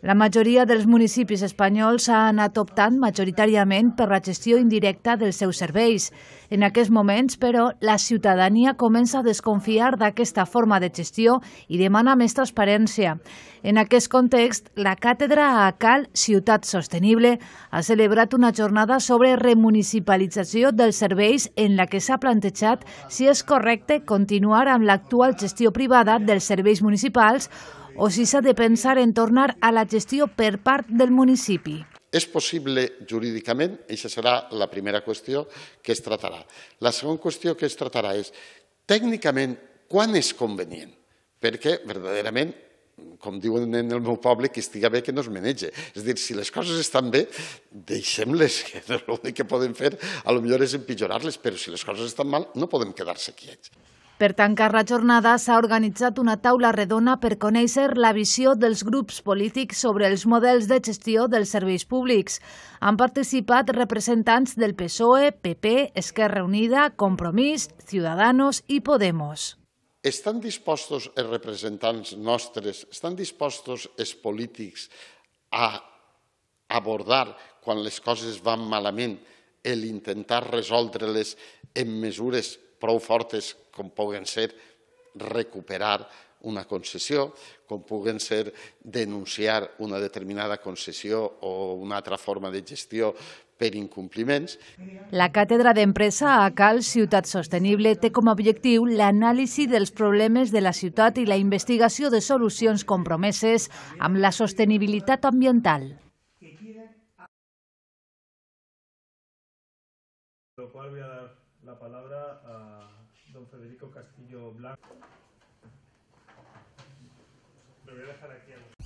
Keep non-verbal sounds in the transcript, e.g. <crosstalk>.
La majoria dels municipis espanyols ha anat optant majoritàriament per la gestió indirecta dels seus serveis. En aquests moments, però, la ciutadania comença a desconfiar d'aquesta forma de gestió i demana més transparència. En aquest context, la càtedra a Cal Ciutat Sostenible ha celebrat una jornada sobre remunicipalització dels serveis en la que s'ha plantejat si és correcte continuar amb l'actual gestió privada dels serveis municipals o si s'ha de pensar en tornar a la gestió per part del municipi. És possible jurídicament, i això serà la primera qüestió que es tratarà. La segona qüestió que es tratarà és tècnicament quan és convenient, perquè verdaderament com diuen en el meu poble, que estiga bé que no es menege. És a dir, si les coses estan bé, deixem-les, que <laughs> l'únic que podem fer a lo millor és empitjorar-les, però si les coses estan mal, no podem quedar-se quiets. Per tancar la jornada s'ha organitzat una taula redona per conèixer la visió dels grups polítics sobre els models de gestió dels serveis públics. Han participat representants del PSOE, PP, Esquerra Unida, Compromís, Ciudadanos i Podemos. Estan dispostos els representants nostres, estan dispostos els polítics a abordar quan les coses van malament, l'intentar resoldre-les en mesures prou fortes com puguen ser recuperar una concessió, com puguen ser denunciar una determinada concessió o una altra forma de gestió per incompliments. La Càtedra d'Empresa a Cal Ciutat Sostenible té com a objectiu l'anàlisi dels problemes de la ciutat i la investigació de solucions compromeses amb la sostenibilitat ambiental. Lo cual voy a dar la palabra a don Federico Castillo Blanco. aquí.